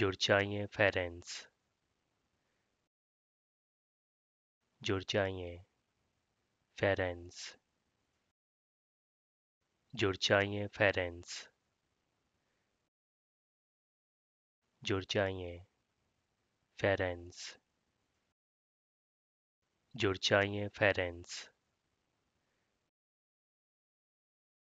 जुड़ जाइए फेरेंस जुड़ जाइए फेरेंस जुड़ जाइए फेरेंस जुड़ जाइए फेरेंस जुड़ जाइए फेरेंस